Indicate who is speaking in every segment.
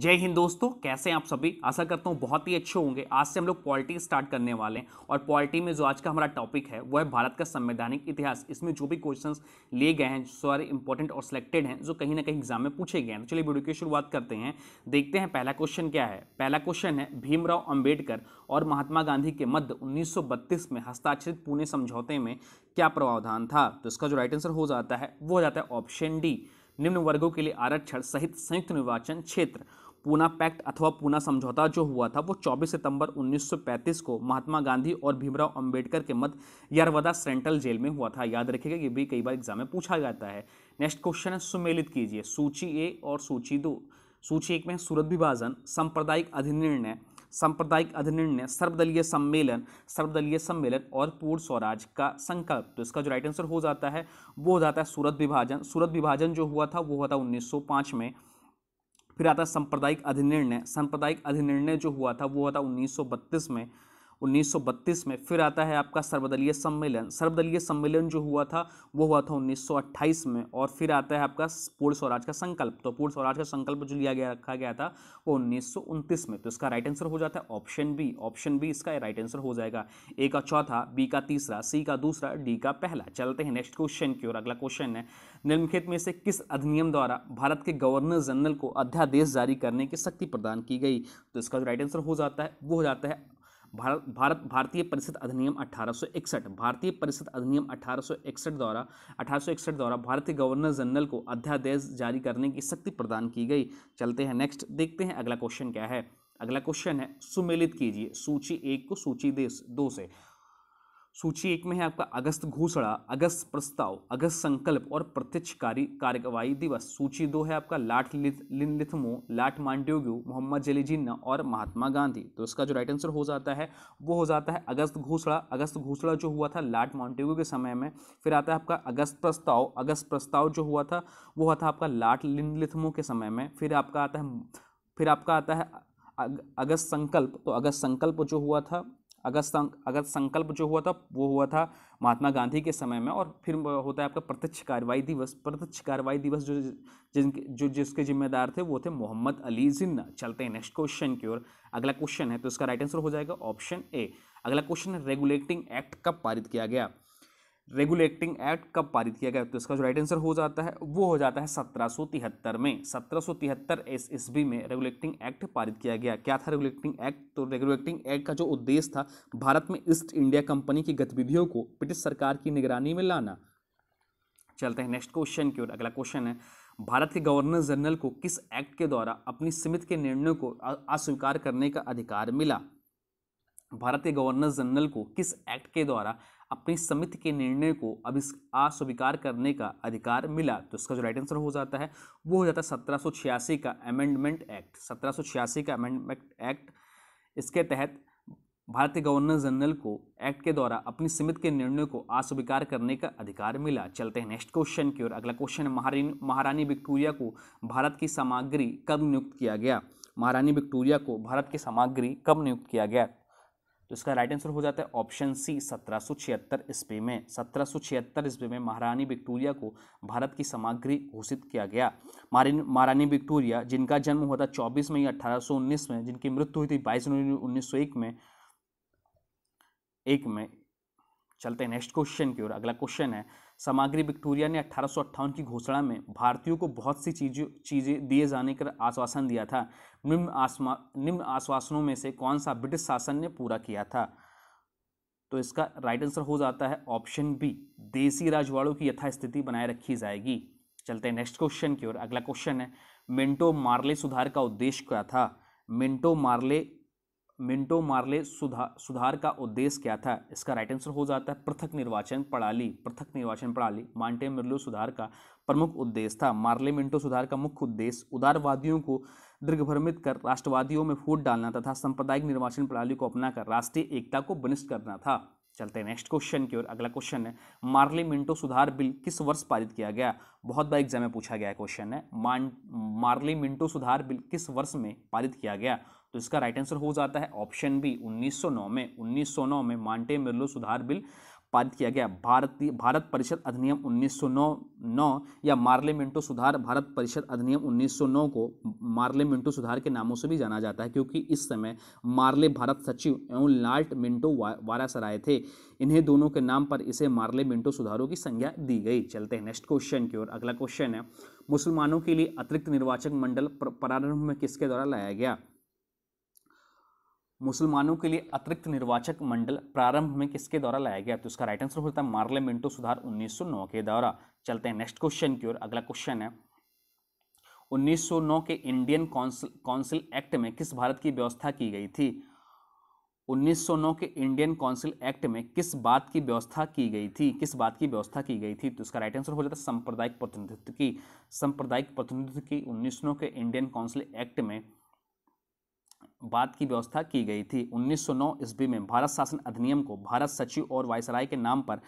Speaker 1: जय हिंद दोस्तों कैसे हैं आप सभी आशा करता हूँ बहुत ही अच्छे होंगे आज से हम लोग पॉलिटी स्टार्ट करने वाले हैं और पॉलिटी में जो आज का हमारा टॉपिक है वो है भारत का संवैधानिक इतिहास इसमें जो भी क्वेश्चंस लिए गए हैं सारे इंपॉर्टेंट और सिलेक्टेड हैं जो कहीं ना कहीं एग्जाम में पूछे गए हैं तो चलिए वीडियो की शुरुआत करते हैं देखते हैं पहला क्वेश्चन क्या है पहला क्वेश्चन है भीमराव अम्बेडकर और महात्मा गांधी के मध्य उन्नीस में हस्ताक्षरित पुणे समझौते में क्या प्रावधान था तो इसका जो राइट आंसर हो जाता है वो हो जाता है ऑप्शन डी निम्न वर्गों के लिए आरक्षण सहित संयुक्त निर्वाचन क्षेत्र पूना पैक्ट अथवा पूना समझौता जो हुआ था वो 24 सितंबर 1935 को महात्मा गांधी और भीमराव अंबेडकर के मत यरवदा सेंट्रल जेल में हुआ था याद रखिएगा ये भी कई बार एग्जाम में पूछा जाता है नेक्स्ट क्वेश्चन है सुमेलित कीजिए सूची ए और सूची दो सूची एक में सूरत विभाजन सांप्रदायिक अधिनिर्णय सांप्रदायिक अधिनिर्णय सर्वदलीय सम्मेलन सर्वदलीय सम्मेलन और पूर्ण स्वराज का संकल्प तो इसका जो राइट आंसर हो जाता है वो हो जाता है सूरत विभाजन सूरत विभाजन जो हुआ था वो हुआ था उन्नीस में फिर आता है सांप्रदायिक अधिनिर्णय सांप्रदायिक अधिनिर्णय जो हुआ था वो हुआ था उन्नीस में 1932 में फिर आता है आपका सर्वदलीय सम्मेलन सर्वदलीय सम्मेलन जो हुआ था वो हुआ था 1928 में और फिर आता है आपका पूर्ण स्वराज का संकल्प तो पूर्ण स्वराज का संकल्प जो लिया गया रखा गया था वो उन्नीस में तो इसका राइट आंसर हो जाता है ऑप्शन बी ऑप्शन बी इसका राइट आंसर हो जाएगा ए का चौथा बी का तीसरा सी का दूसरा डी का पहला चलते हैं नेक्स्ट क्वेश्चन की ओर अगला क्वेश्चन है निम्नलिखित में से किस अधिनियम द्वारा भारत के गवर्नर जनरल को अध्यादेश जारी करने की शक्ति प्रदान की गई तो इसका जो राइट आंसर हो जाता है वो हो जाता है भारत भारत भारतीय परिषद अधिनियम 1861 भारतीय परिषद अधिनियम 1861 द्वारा 1861 द्वारा भारतीय गवर्नर जनरल को अध्यादेश जारी करने की शक्ति प्रदान की गई चलते हैं नेक्स्ट देखते हैं अगला क्वेश्चन क्या है अगला क्वेश्चन है सुमेलित कीजिए सूची एक को सूची दो से सूची एक में है आपका अगस्त घोषणा अगस्त प्रस्ताव अगस्त संकल्प और प्रत्यक्ष कार्य कार्यवाही दिवस सूची दो है आपका लाट लिथमो लाट मांडियोग्यू मोहम्मद जली जिन्ना और महात्मा गांधी तो इसका जो राइट आंसर हो जाता है वो हो जाता है अगस्त घोषणा अगस्त घोषणा जो हुआ था लाट मांडियोग्यू के समय में फिर आता है आपका अगस्त प्रस्ताव अगस्त प्रस्ताव जो हुआ था वो हुआ था आपका लाट लिथमो के समय में फिर आपका आता है फिर आपका आता है अगस्त संकल्प तो अगस्त संकल्प जो हुआ था अगर अगस्त अगर संकल्प जो हुआ था वो हुआ था महात्मा गांधी के समय में और फिर होता है आपका प्रत्यक्ष कार्रवाई दिवस प्रत्यक्ष कार्रवाई दिवस जो जिनके जो जिसके जिम्मेदार थे वो थे मोहम्मद अली जिन्ना चलते हैं नेक्स्ट क्वेश्चन की ओर अगला क्वेश्चन है तो इसका राइट आंसर हो जाएगा ऑप्शन ए अगला क्वेश्चन है रेगुलेटिंग एक्ट कब पारित किया गया रेगुलेटिंग एक्ट कब पारित किया गया तो इसका जो राइट आंसर हो जाता है वो हो जाता है सत्रह में सत्रह सौ ईस्वी में रेगुलेटिंग एक्ट पारित किया गया क्या था रेगुलेटिंग एक्ट तो रेगुलेटिंग एक्ट का जो उद्देश्य था भारत में ईस्ट इंडिया कंपनी की गतिविधियों को ब्रिटिश सरकार की निगरानी में लाना चलते हैं नेक्स्ट क्वेश्चन की ओर अगला क्वेश्चन है भारत के गवर्नर जनरल को किस एक्ट के द्वारा अपनी समिति के निर्णयों को अस्वीकार करने का अधिकार मिला भारत के गवर्नर जनरल को किस एक्ट के द्वारा अपनी समिति के निर्णय को अब इस अस्वीकार करने का अधिकार मिला तो इसका जो राइट आंसर हो जाता है वो हो जाता है सत्रह का अमेंडमेंट एक्ट सत्रह का अमेंडमेंट एक्ट इसके तहत भारतीय गवर्नर जनरल को एक्ट के द्वारा अपनी समिति के निर्णय को अस्वीकार करने का अधिकार मिला चलते हैं नेक्स्ट क्वेश्चन की ओर अगला क्वेश्चन महारानी महारानी विक्टोरिया को भारत की सामग्री कब नियुक्त किया गया महारानी विक्टोरिया को भारत की सामग्री कब नियुक्त किया गया तो इसका राइट आंसर हो जाता है ऑप्शन सी सत्रह सौ छिहत्तर ईस्वी में सत्रह सौ छिहत्तर ईस्वी में महारानी विक्टोरिया को भारत की सामग्री घोषित किया गया महारानी विक्टोरिया जिनका जन्म हुआ था चौबीस मई अठारह में जिनकी मृत्यु हुई थी बाईस जनवरी उन्नीस में एक में चलते हैं नेक्स्ट क्वेश्चन की ओर अगला क्वेश्चन है सामग्री विक्टोरिया ने अठारह की घोषणा में भारतीयों को बहुत सी चीज़ों चीज़ें दिए जाने का आश्वासन दिया था निम्न आसमा निम्न आश्वासनों में से कौन सा ब्रिटिश शासन ने पूरा किया था तो इसका राइट आंसर हो जाता है ऑप्शन बी देसी राजवाड़ों की यथास्थिति बनाए रखी जाएगी चलते हैं नेक्स्ट क्वेश्चन की ओर अगला क्वेश्चन है मिंटो मार्ले सुधार का उद्देश्य क्या था मिंटो मार्ले मिंटो मार्ले सुधा सुधार का उद्देश्य क्या था इसका राइट आंसर हो जाता है पृथक निर्वाचन प्रणाली पृथक निर्वाचन प्रणाली मांटे मिर्लो सुधार का प्रमुख उद्देश्य था मार्ले मिंटो सुधार का मुख्य उद्देश्य उदारवादियों को दीर्घभ्रमित कर राष्ट्रवादियों में फूट डालना तथा सांप्रदायिक निर्वाचन प्रणाली को अपनाकर राष्ट्रीय एकता को बनिष्ठ करना था चलते हैं नेक्स्ट क्वेश्चन की ओर अगला क्वेश्चन है मार्ले मिंटो सुधार बिल किस वर्ष पारित किया गया बहुत बार एग्जाम में पूछा गया क्वेश्चन है मान मार्ले मिंटो सुधार बिल किस वर्ष में पारित किया गया तो इसका राइट आंसर हो जाता है ऑप्शन बी 1909 में 1909 में मांटे मिर्लो सुधार बिल पारित किया गया भारतीय भारत परिषद अधिनियम 1909 या मार्ले मिंटो सुधार भारत परिषद अधिनियम 1909 को मार्ले मिंटो सुधार के नामों से भी जाना जाता है क्योंकि इस समय मार्ले भारत सचिव एवं लाल्ट मिंटो वा, वारासराय थे इन्हें दोनों के नाम पर इसे मार्ले मिंटो सुधारों की संज्ञा दी गई चलते हैं नेक्स्ट क्वेश्चन की ओर अगला क्वेश्चन है मुसलमानों के लिए अतिरिक्त निर्वाचक मंडल प्रारंभ में किसके द्वारा लाया गया मुसलमानों के लिए अतिरिक्त निर्वाचक मंडल प्रारंभ में किसके द्वारा लाया गया तो इसका राइट आंसर होता है मार्ले मिंटो सुधार 1909 के द्वारा चलते हैं नेक्स्ट क्वेश्चन की ओर अगला क्वेश्चन है 1909 के इंडियन काउंसिल काउंसिल एक्ट में किस भारत की व्यवस्था की गई थी 1909 के इंडियन काउंसिल एक्ट में किस बात की व्यवस्था की गई थी किस बात की व्यवस्था की गई थी तो इसका राइट आंसर हो जाता है सांप्रदायिक प्रतिनिधित्व की सांप्रदायिक प्रतिनिधित्व की 1909 के इंडियन काउंसिल एक्ट में बात की व्यवस्था की गई थी 1909 ईस्वी में भारत शासन अधिनियम को भारत सचिव और वायसराय के नाम पर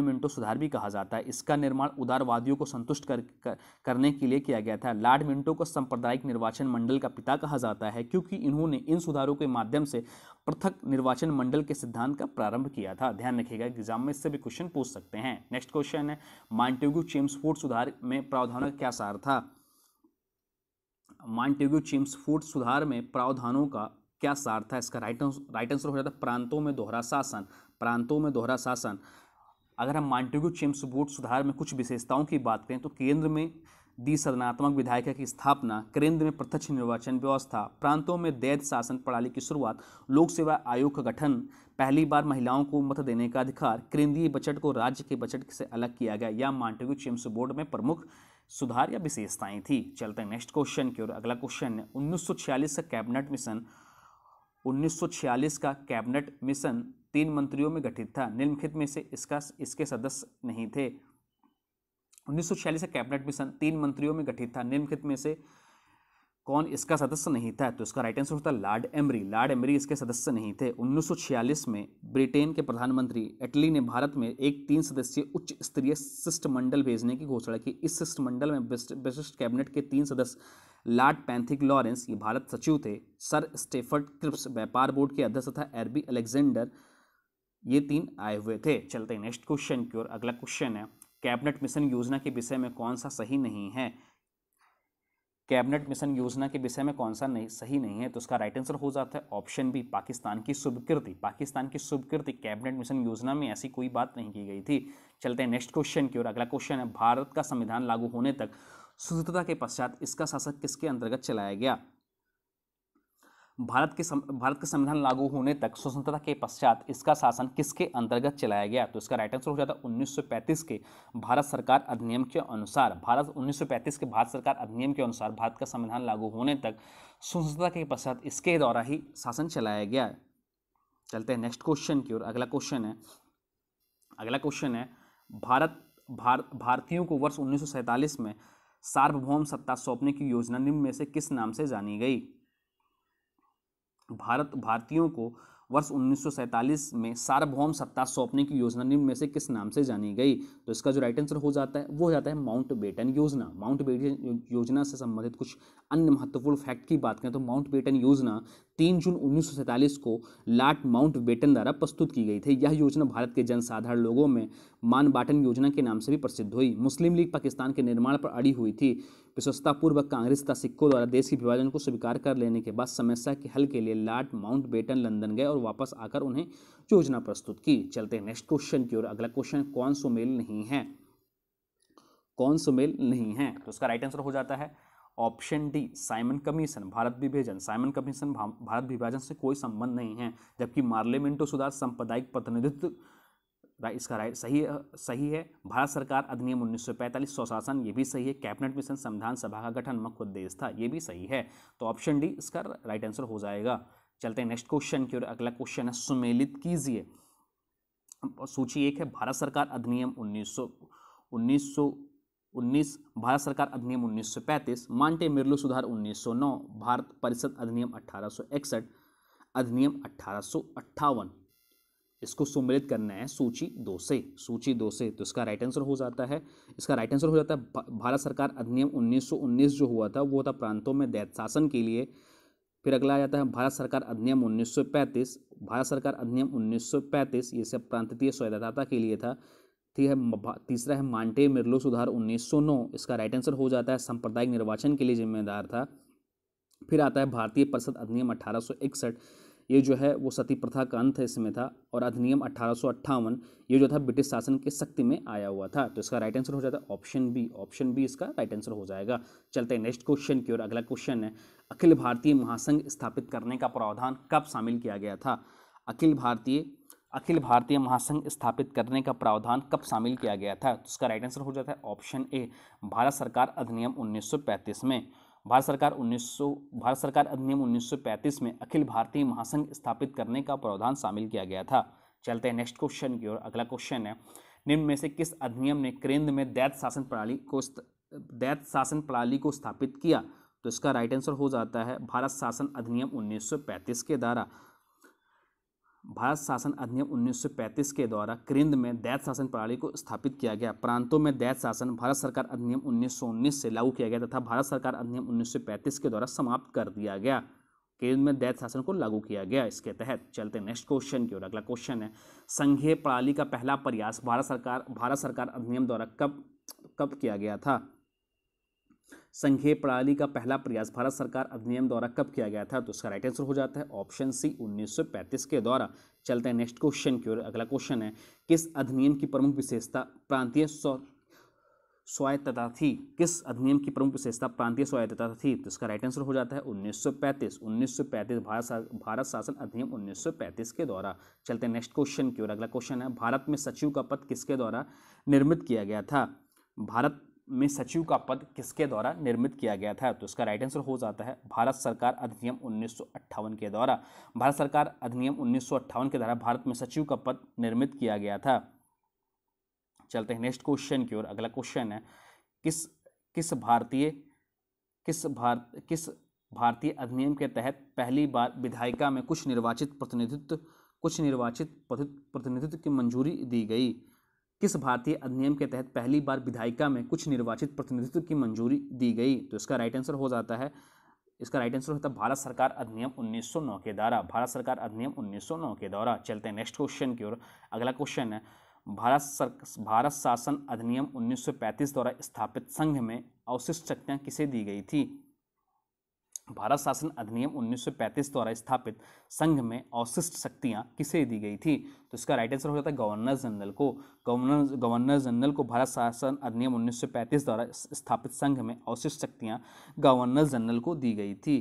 Speaker 1: मिंटो सुधार भी कहा जाता है इसका निर्माण उदारवादियों को संतुष्ट कर, कर करने के लिए किया गया था लॉर्ड मिंटो को सांप्रदायिक निर्वाचन मंडल का पिता कहा जाता है क्योंकि इन्होंने इन सुधारों के माध्यम से पृथक निर्वाचन मंडल के सिद्धांत का प्रारंभ किया था ध्यान रखिएगा एग्जाम में इससे भी क्वेश्चन पूछ सकते हैं नेक्स्ट क्वेश्चन है मांटेगू चेम्सफोर्ड सुधार में प्रावधानों का क्या सार था मॉन्टेग्यू चिम्स फूड सुधार में प्रावधानों का क्या सार था इसका राइट राइट आंसर हो जाता है प्रांतों में दोहरा शासन प्रांतों में दोहरा शासन अगर हम मॉन्टेग्यू चिम्स बोर्ड सुधार में कुछ विशेषताओं की बात करें तो केंद्र में दी सदनात्मक विधायिका की स्थापना केंद्र में प्रत्यक्ष निर्वाचन व्यवस्था प्रांतों में दैध शासन प्रणाली की शुरुआत लोक सेवा आयोग का गठन पहली बार महिलाओं को मत देने का अधिकार केंद्रीय बजट को राज्य के बजट से अलग किया गया या मॉन्टेग्यू चिम्स बोर्ड में प्रमुख सुधार या विशेषताएं थी चलते हैं नेक्स्ट क्वेश्चन की ओर अगला क्वेश्चन है उन्नीस का कैबिनेट मिशन 1946 का कैबिनेट मिशन तीन मंत्रियों में गठित था निम्नलिखित में से इसका इसके सदस्य नहीं थे 1946 का कैबिनेट मिशन तीन मंत्रियों में गठित था निम्नलिखित में से कौन इसका सदस्य नहीं था तो इसका राइट आंसर होता है लॉर्ड एमरी लॉर्ड एमरी इसके सदस्य नहीं थे 1946 में ब्रिटेन के प्रधानमंत्री एटली ने भारत में एक तीन सदस्यीय उच्च स्तरीय शिष्टमंडल भेजने की घोषणा की इस शिष्टमंडल में विशिष्ट कैबिनेट के तीन सदस्य लॉर्ड पैंथिक लॉरेंस ये भारत सचिव थे सर स्टेफर्ड क्रिप्स व्यापार बोर्ड के अध्यक्ष तथा एरबी अलेक्जेंडर ये तीन आए हुए थे चलते नेक्स्ट क्वेश्चन की ओर अगला क्वेश्चन है कैबिनेट मिशन योजना के विषय में कौन सा सही नहीं है कैबिनेट मिशन योजना के विषय में कौन सा नहीं सही नहीं है तो उसका राइट आंसर हो जाता है ऑप्शन बी पाकिस्तान की स्वीकृति पाकिस्तान की स्वीकृति कैबिनेट मिशन योजना में ऐसी कोई बात नहीं की गई थी चलते हैं नेक्स्ट क्वेश्चन की ओर अगला क्वेश्चन है भारत का संविधान लागू होने तक स्वतंत्रता के पश्चात इसका शासक किसके अंतर्गत चलाया गया भारत के सम, भारत के संविधान लागू होने तक स्वतंत्रता के पश्चात इसका शासन किसके अंतर्गत चलाया गया तो इसका राइट आंसर हो जाता है 1935 के भारत सरकार अधिनियम के अनुसार भारत 1935 के भारत सरकार अधिनियम के अनुसार भारत का संविधान लागू होने तक स्वतंत्रता के पश्चात इसके द्वारा ही शासन चलाया गया चलते हैं नेक्स्ट क्वेश्चन की ओर अगला क्वेश्चन है अगला क्वेश्चन है भारत भार, भारतीयों को वर्ष उन्नीस में सार्वभौम सत्ता सौंपने की योजना निम्न में से किस नाम से जानी गई भारत भारतीयों को वर्ष 1947 में सार्वभौम सत्ता सौंपने की योजना निम्न में से किस नाम से जानी गई तो इसका जो राइट आंसर हो जाता है वो हो जाता है माउंट बेटन योजना माउंट बेटन योजना से संबंधित कुछ अन्य महत्वपूर्ण फैक्ट की बात करें तो माउंट बेटन योजना 3 जून 1947 को लाट माउंट बेटन द्वारा प्रस्तुत की गई थी यह योजना भारत के जनसाधारण लोगों में मान योजना के नाम से भी प्रसिद्ध हुई मुस्लिम लीग पाकिस्तान के निर्माण पर अड़ी हुई थी विश्वस्तापूर्वक तो कांग्रेस तथा सिक्कों द्वारा देश के विभाजन को स्वीकार कर लेने के बाद समस्या के हल के लिए लॉर्ड माउंट बेटन लंदन गए और वापस आकर उन्हें योजना प्रस्तुत की चलते हैं नेक्स्ट क्वेश्चन की ओर अगला क्वेश्चन कौन सुमेल नहीं है कौन सुमेल नहीं है तो उसका राइट आंसर हो जाता है ऑप्शन डी साइमन कमीशन भारत विभाजन साइमन कमीशन भारत विभाजन से कोई संबंध नहीं है जबकि मार्ले सुधार सांप्रदायिक प्रतिनिधित्व राइट इसका राइट सही सही है भारत सरकार अधिनियम 1945 स्वशासन ये भी सही है कैबिनेट मिशन संविधान सभा का गठन मुख्य उद्देश्य था ये भी सही है तो ऑप्शन डी इसका राइट आंसर हो जाएगा चलते हैं नेक्स्ट क्वेश्चन की ओर अगला क्वेश्चन है सुमेलित कीजिए सूची एक है भारत सरकार अधिनियम उन्नीस सौ भारत सरकार अधिनियम उन्नीस मांटे मिर्लो सुधार उन्नीस भारत परिषद अधिनियम अठारह अधिनियम अठारह इसको सुमिलित करना है सूची दो से सूची दो से तो इसका राइट आंसर हो जाता है इसका राइट आंसर हो जाता है भारत सरकार अधिनियम 1919 जो हुआ था वो था प्रांतों में दैत शासन के लिए फिर अगला आ जाता है भारत सरकार अधिनियम 1935 भारत सरकार अधिनियम 1935 ये सब प्रांतीय स्वायत्तता के लिए था है तीसरा है मांटे मिर्लो सुधार उन्नीस इसका राइट आंसर हो जाता है सांप्रदायिक निर्वाचन के लिए जिम्मेदार था फिर आता है भारतीय परिषद अधिनियम अठारह ये जो है वो सती प्रथा का अंत इसमें था और अधिनियम अठारह ये जो था ब्रिटिश शासन के शक्ति में आया हुआ था तो इसका राइट आंसर हो जाता है ऑप्शन बी ऑप्शन बी इसका राइट आंसर हो जाएगा चलते हैं नेक्स्ट क्वेश्चन की ओर अगला क्वेश्चन है अखिल भारतीय महासंघ स्थापित करने का प्रावधान कब शामिल किया गया था अखिल भारतीय अखिल भारतीय महासंघ स्थापित करने का प्रावधान कब शामिल किया गया था तो इसका राइट आंसर हो जाता है ऑप्शन ए भारत सरकार अधिनियम उन्नीस में भारत सरकार 1900 भारत सरकार अधिनियम 1935 में अखिल भारतीय महासंघ स्थापित करने का प्रावधान शामिल किया गया था चलते हैं नेक्स्ट क्वेश्चन की ओर अगला क्वेश्चन है निम्न में से किस अधिनियम ने केंद्र में दैत शासन प्रणाली को दैत शासन प्रणाली को स्थापित किया तो इसका राइट आंसर हो जाता है भारत शासन अधिनियम 1935 के द्वारा भारत शासन अधिनियम 1935 के द्वारा केंद्र में दैत शासन प्रणाली को स्थापित किया गया प्रांतों में दैत शासन भारत सरकार अधिनियम 1919 से लागू किया गया तथा भारत सरकार अधिनियम 1935 के द्वारा समाप्त कर दिया गया केंद्र में दैत शासन को लागू किया गया इसके तहत चलते नेक्स्ट क्वेश्चन की ओर अगला क्वेश्चन है संघीय प्रणाली का पहला प्रयास भारत सरकार भारत सरकार अधिनियम द्वारा कब कब किया गया था संघीय प्रणाली का पहला प्रयास भारत सरकार अधिनियम द्वारा कब किया गया था तो इसका राइट आंसर हो जाता है ऑप्शन सी 1935 के द्वारा चलते हैं नेक्स्ट क्वेश्चन की ओर अगला क्वेश्चन है किस अधिनियम की प्रमुख विशेषता प्रांतीय स्वायत्तता थी किस अधिनियम की प्रमुख विशेषता प्रांतीय स्वायत्तता थी तो इसका राइट आंसर हो जाता है 1935 1935 भारत सा, भारत शासन अधिनियम 1935 के द्वारा चलते हैं नेक्स्ट क्वेश्चन की ओर अगला क्वेश्चन है भारत में सचिव का पद किसके द्वारा निर्मित किया गया था भारत में सचिव का पद किसके द्वारा निर्मित किया गया था तो इसका राइट आंसर हो जाता है भारत सरकार अधिनियम उन्नीस के द्वारा भारत सरकार अधिनियम उन्नीस के द्वारा भारत में सचिव का पद निर्मित किया गया था चलते हैं नेक्स्ट क्वेश्चन की ओर अगला क्वेश्चन है किस किस भारतीय किस भारत किस भारतीय अधिनियम के तहत पहली बार विधायिका में कुछ निर्वाचित प्रतिनिधित्व कुछ निर्वाचित प्रतिनिधित्व की मंजूरी दी गई किस भारतीय अधिनियम के तहत पहली बार विधायिका में कुछ निर्वाचित प्रतिनिधित्व की मंजूरी दी गई तो इसका राइट आंसर हो जाता है इसका राइट आंसर होता है भारत सरकार अधिनियम 1909 के द्वारा भारत सरकार अधिनियम 1909 के द्वारा चलते हैं नेक्स्ट क्वेश्चन की ओर अगला क्वेश्चन है भारत सर भारत शासन अधिनियम 1935 द्वारा स्थापित संघ में अवशिष्ट शक्तियाँ किसे दी गई थी भारत शासन अधिनियम 1935 द्वारा स्थापित संघ में अवशिष्ट शक्तियाँ किसे दी गई थी तो इसका राइट आंसर हो जाता है गवर्नर जनरल को गवर्नर गवर्नर जनरल को भारत शासन अधिनियम 1935 द्वारा स्थापित संघ में अवशिष्ट शक्तियाँ गवर्नर जनरल को दी गई थी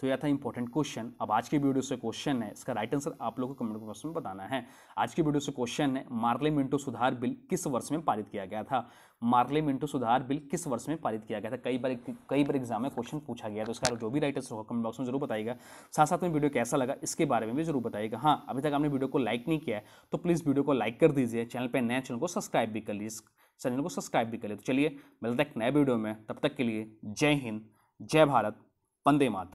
Speaker 1: तो यह था इंपॉर्टेंट क्वेश्चन अब आज की वीडियो से क्वेश्चन है इसका राइट आंसर आप लोगों को कमेंट बॉक्स में बताना है आज की वीडियो से क्वेश्चन है मार्ले मिंटो सुधार बिल किस वर्ष में पारित किया गया था मार्ले मिंटो सुधार बिल किस वर्ष में पारित किया गया था कई बार कई बार एग्जाम में क्वेश्चन पूछा गया तो इसका जो भी राइट आंसर होगा कमेंट बॉक्स में जरूर बताएगा साथ साथ में वीडियो कैसा लगा इसके बारे में भी जरूर बताएगा हाँ अभी तक आपने वीडियो को लाइक नहीं किया है तो प्लीज़ वीडियो को लाइक कर दीजिए चैनल पर नए चैनल को सब्सक्राइब भी कर लीजिए चैनल को सब्सक्राइब भी कर लिए तो चलिए मिलते हैं नए वीडियो में तब तक के लिए जय हिंद जय भारत वंदे मातरम